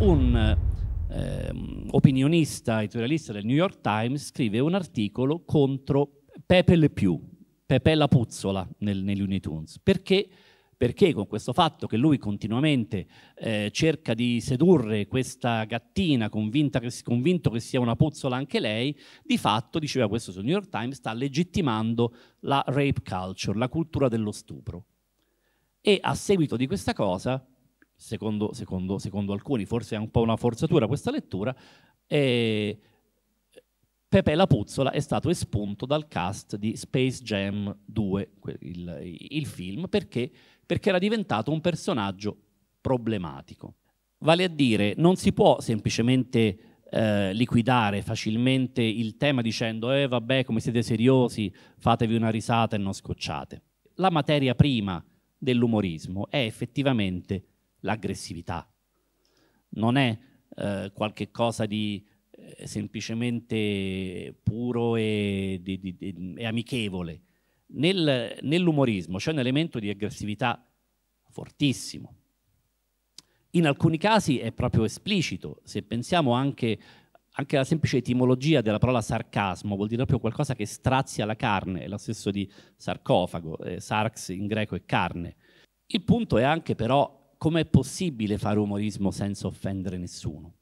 un eh, opinionista editorialista del New York Times scrive un articolo contro Pepe Le Più, Pepe la Puzzola nel, negli Looney perché perché con questo fatto che lui continuamente eh, cerca di sedurre questa gattina che, convinto che sia una puzzola anche lei, di fatto, diceva questo sul New York Times, sta legittimando la rape culture, la cultura dello stupro. E a seguito di questa cosa secondo, secondo, secondo alcuni, forse è un po' una forzatura questa lettura, e Pepe La Puzzola è stato espunto dal cast di Space Jam 2, il, il film, perché, perché era diventato un personaggio problematico. Vale a dire, non si può semplicemente eh, liquidare facilmente il tema dicendo eh vabbè come siete seriosi, fatevi una risata e non scocciate. La materia prima dell'umorismo è effettivamente l'aggressività. Non è eh, qualche cosa di eh, semplicemente puro e, di, di, di, e amichevole. Nel, nell'umorismo c'è un elemento di aggressività fortissimo. In alcuni casi è proprio esplicito, se pensiamo anche, anche alla semplice etimologia della parola sarcasmo, vuol dire proprio qualcosa che strazia la carne, è lo stesso di sarcofago, eh, sarx in greco è carne. Il punto è anche però com'è possibile fare umorismo senza offendere nessuno?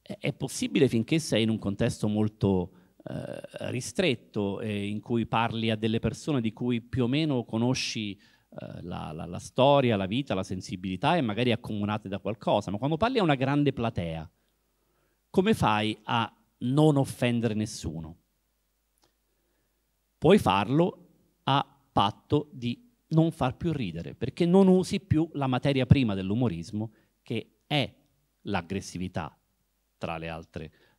È possibile finché sei in un contesto molto eh, ristretto eh, in cui parli a delle persone di cui più o meno conosci eh, la, la, la storia, la vita, la sensibilità e magari accomunate da qualcosa, ma quando parli a una grande platea, come fai a non offendere nessuno? Puoi farlo a patto di non far più ridere, perché non usi più la materia prima dell'umorismo, che è l'aggressività, tra,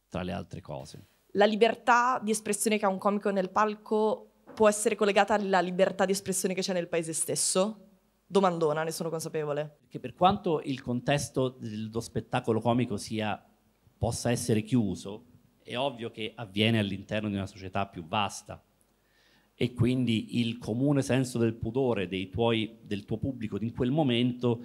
tra le altre cose. La libertà di espressione che ha un comico nel palco può essere collegata alla libertà di espressione che c'è nel paese stesso? Domandona, ne sono consapevole. Che per quanto il contesto dello spettacolo comico sia, possa essere chiuso, è ovvio che avviene all'interno di una società più vasta, e quindi il comune senso del pudore tuoi, del tuo pubblico in quel momento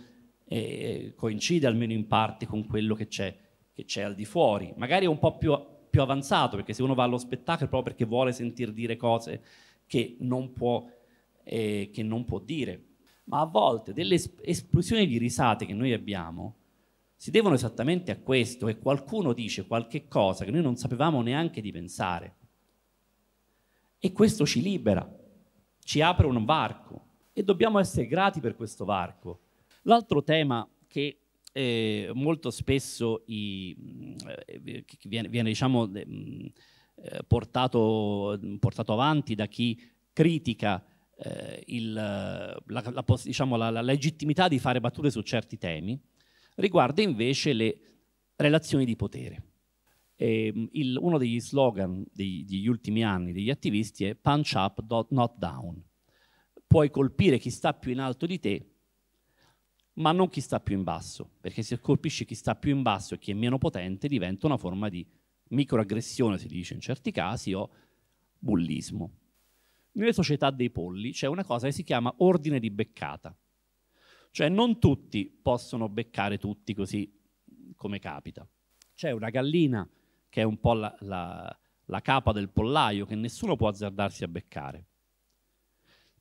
eh, coincide almeno in parte con quello che c'è, che c'è al di fuori. Magari è un po' più, più, avanzato, perché se uno va allo spettacolo è proprio perché vuole sentir dire cose che non può, eh, che non può dire. Ma a volte delle es- esplosioni di risate che noi abbiamo si devono esattamente a questo, che qualcuno dice qualche cosa che noi non sapevamo neanche di pensare. E questo ci libera, ci apre un varco e dobbiamo essere grati per questo varco. L'altro tema che eh, molto spesso i, mm, eh, viene, viene diciamo, mm, eh, portato, portato, avanti da chi critica eh, il, la, la, diciamo, la, la legittimità di fare battute su certi temi, riguarda invece le relazioni di potere eh, il, uno degli slogan degli, degli ultimi anni degli attivisti è punch up, not down. Puoi colpire chi sta più in alto di te, ma non chi sta più in basso, perché se colpisci chi sta più in basso e chi è meno potente diventa una forma di microaggressione, si dice in certi casi, o bullismo. Nelle società dei polli c'è una cosa che si chiama ordine di beccata, cioè non tutti possono beccare tutti così come capita. C'è una gallina che è un po' la, la, la capa del pollaio che nessuno può azzardarsi a beccare.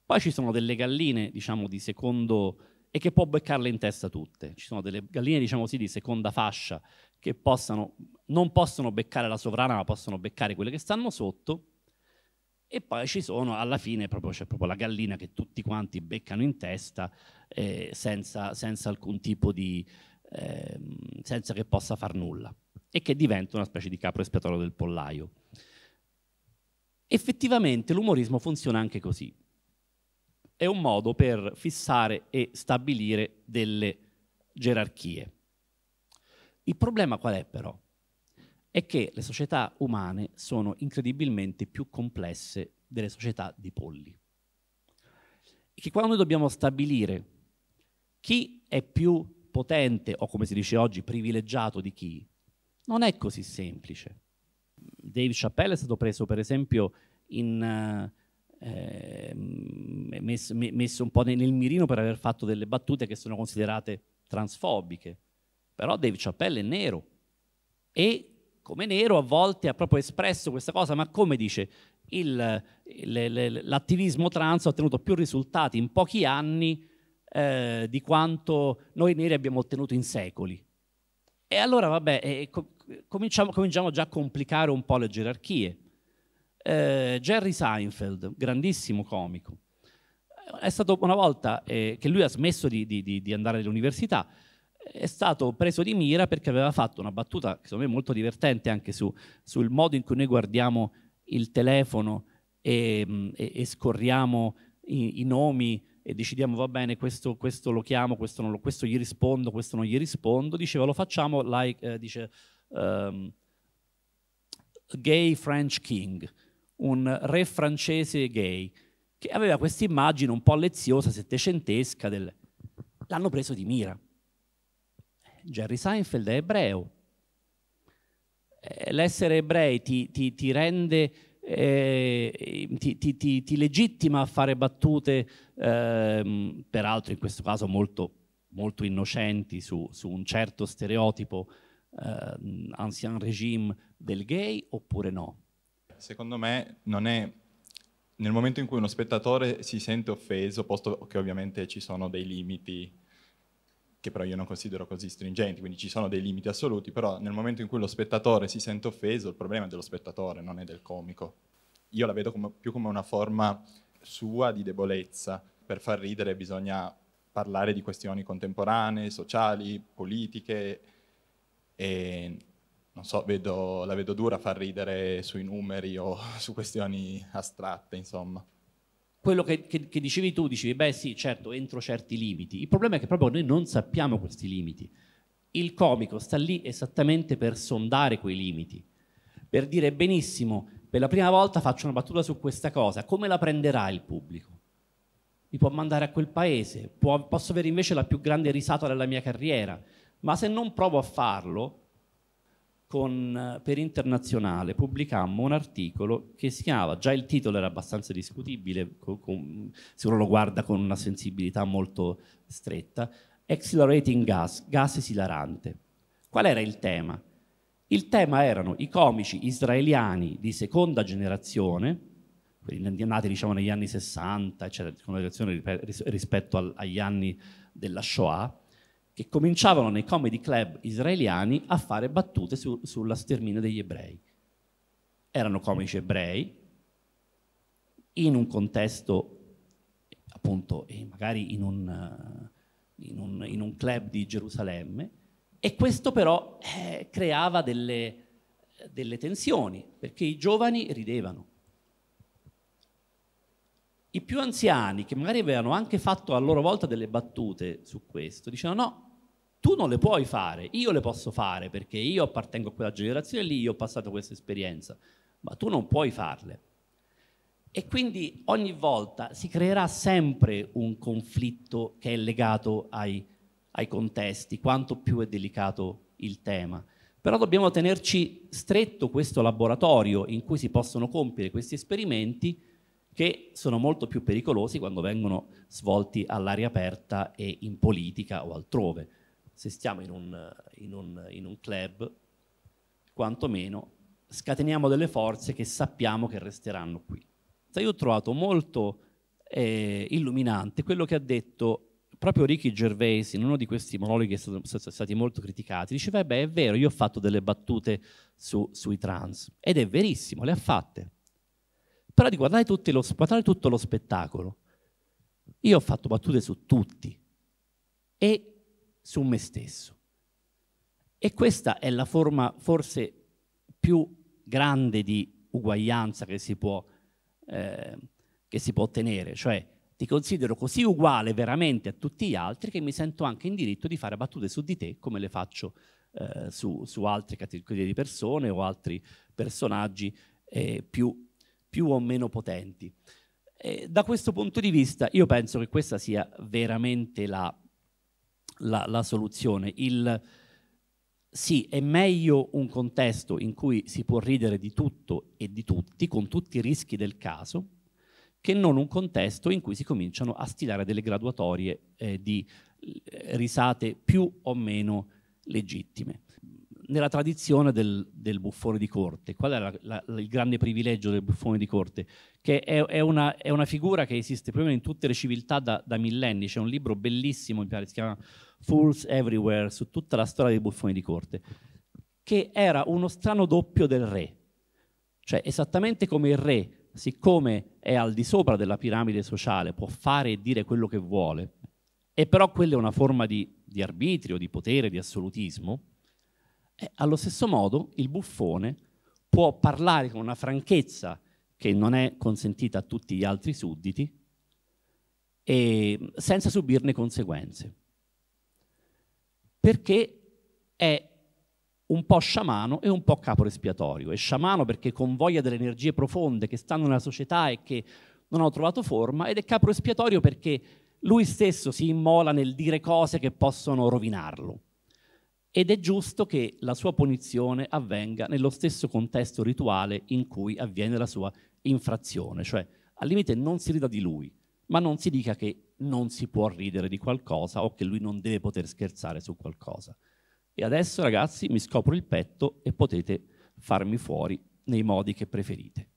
Poi ci sono delle galline, diciamo, di secondo e che può beccarle in testa tutte. Ci sono delle galline, diciamo così, di seconda fascia che possano, non possono beccare la sovrana, ma possono beccare quelle che stanno sotto. E poi ci sono, alla fine, proprio, c'è proprio la gallina che tutti quanti beccano in testa eh, senza, senza, alcun tipo di... Eh, senza che possa far nulla e che diventa una specie di capro espiatorio del pollaio. Effettivamente l'umorismo funziona anche così. È un modo per fissare e stabilire delle gerarchie. Il problema qual è però? È che le società umane sono incredibilmente più complesse delle società di polli. E che quando noi dobbiamo stabilire chi è più potente o come si dice oggi privilegiato di chi, non è così semplice. Dave Chappelle è stato preso, per esempio, in, eh, ehm, messo, messo, un po' nel mirino per aver fatto delle battute che sono considerate transfobiche. Però Dave Chappelle è nero e come nero a volte ha proprio espresso questa cosa, ma come dice, il, il, l'attivismo trans ha ottenuto più risultati in pochi anni eh, di quanto noi neri abbiamo ottenuto in secoli. E allora, vabbè, eh, cominciamo, cominciamo già a complicare un po' le gerarchie. Eh, Jerry Seinfeld, grandissimo comico, eh, è stato una volta eh, che lui ha smesso di, di, di andare all'università, è stato preso di mira perché aveva fatto una battuta, che secondo me è molto divertente anche su, sul modo in cui noi guardiamo il telefono e, mm, e, e scorriamo i, i, nomi e decidiamo va bene, questo, questo lo chiamo, questo, lo, questo, gli rispondo, questo non gli rispondo, diceva lo facciamo, like, eh, dice um, Gay French King, un re francese gay, che aveva questa immagine un po' leziosa, settecentesca, del... l'hanno preso di mira. Eh, Jerry Seinfeld è ebreo. Eh, l'essere ebrei ti, ti, ti rende eh, ti, ti, ti, legittima a fare battute, ehm, peraltro in questo caso molto, molto innocenti, su, su, un certo stereotipo eh, ancien regime del gay oppure no? Secondo me non è nel momento in cui uno spettatore si sente offeso, posto che ovviamente ci sono dei limiti che però io non considero così stringenti, quindi ci sono dei limiti assoluti, però nel momento in cui lo spettatore si sente offeso, il problema è dello spettatore, non è del comico. Io la vedo come, più come una forma sua di debolezza. Per far ridere bisogna parlare di questioni contemporanee, sociali, politiche, e non so, vedo, la vedo dura a far ridere sui numeri o su questioni astratte, insomma. Quello che, che, che dicevi tu, dicevi, beh sì, certo, entro certi limiti. Il problema è che proprio noi non sappiamo questi limiti. Il comico sta lì esattamente per sondare quei limiti, per dire benissimo, per la prima volta faccio una battuta su questa cosa, come la prenderà il pubblico? Mi può mandare a quel paese, può, posso avere invece la più grande risata della mia carriera, ma se non provo a farlo, con, eh, per Internazionale pubblicammo un articolo che si chiamava, già il titolo era abbastanza discutibile, con, con, se uno lo guarda con una sensibilità molto stretta, Accelerating Gas, gas esilarante. Qual era il tema? Il tema erano i comici israeliani di seconda generazione, nati diciamo negli anni 60, eccetera, di generazione rispetto agli anni della Shoah, che cominciavano nei comedy club israeliani a fare battute su, sulla sterminio degli ebrei. Erano comici ebrei, in un contesto appunto, magari in un, in, un, in un, club di Gerusalemme, e questo però eh, creava delle, delle tensioni, perché i giovani ridevano. I più anziani, che magari avevano anche fatto a loro volta delle battute su questo, dicevano no, tu non le puoi fare, io le posso fare perché io appartengo a quella generazione lì, io ho passato questa esperienza, ma tu non puoi farle. E quindi ogni volta si creerà sempre un conflitto che è legato ai, ai contesti, quanto più è delicato il tema. Però dobbiamo tenerci stretto questo laboratorio in cui si possono compiere questi esperimenti che sono molto più pericolosi quando vengono svolti all'aria aperta e in politica o altrove se stiamo in un, in un, in un club, quantomeno scateniamo delle forze che sappiamo che resteranno qui. Sì, io ho trovato molto eh, illuminante quello che ha detto proprio Ricky Gervais in uno di questi monologhi che sono stati molto criticati, diceva, eh beh è vero, io ho fatto delle battute su, sui trans, ed è verissimo, le ha fatte. Però di guardare, lo, guardare tutto lo spettacolo, io ho fatto battute su tutti, e su me stesso. E questa è la forma forse più grande di uguaglianza che si può, eh, che si può ottenere, cioè ti considero così uguale veramente a tutti gli altri che mi sento anche in diritto di fare battute su di te come le faccio eh, su, su, altre categorie di persone o altri personaggi eh, più, più, o meno potenti. E da questo punto di vista io penso che questa sia veramente la, la, la soluzione. Il, sì, è meglio un contesto in cui si può ridere di tutto e di tutti, con tutti i rischi del caso, che non un contesto in cui si cominciano a stilare delle graduatorie eh, di eh, risate più o meno legittime nella tradizione del, del, buffone di corte. Qual è la, la, il grande privilegio del buffone di corte? Che è, è, una, è una, figura che esiste proprio in tutte le civiltà da, da millenni. C'è un libro bellissimo, mi pare, si chiama Fools Everywhere, su tutta la storia dei buffoni di corte, che era uno strano doppio del re. Cioè, esattamente come il re, siccome è al di sopra della piramide sociale, può fare e dire quello che vuole, e però quella è una forma di, di arbitrio, di potere, di assolutismo, e allo stesso modo il buffone può parlare con una franchezza che non è consentita a tutti gli altri sudditi senza subirne conseguenze. Perché è un po' sciamano e un po' capo espiatorio. È sciamano perché convoglia delle energie profonde che stanno nella società e che non hanno trovato forma, ed è capo espiatorio perché lui stesso si immola nel dire cose che possono rovinarlo ed è giusto che la sua punizione avvenga nello stesso contesto rituale in cui avviene la sua infrazione, cioè al limite non si rida di lui, ma non si dica che non si può ridere di qualcosa o che lui non deve poter scherzare su qualcosa. E adesso ragazzi mi scopro il petto e potete farmi fuori nei modi che preferite.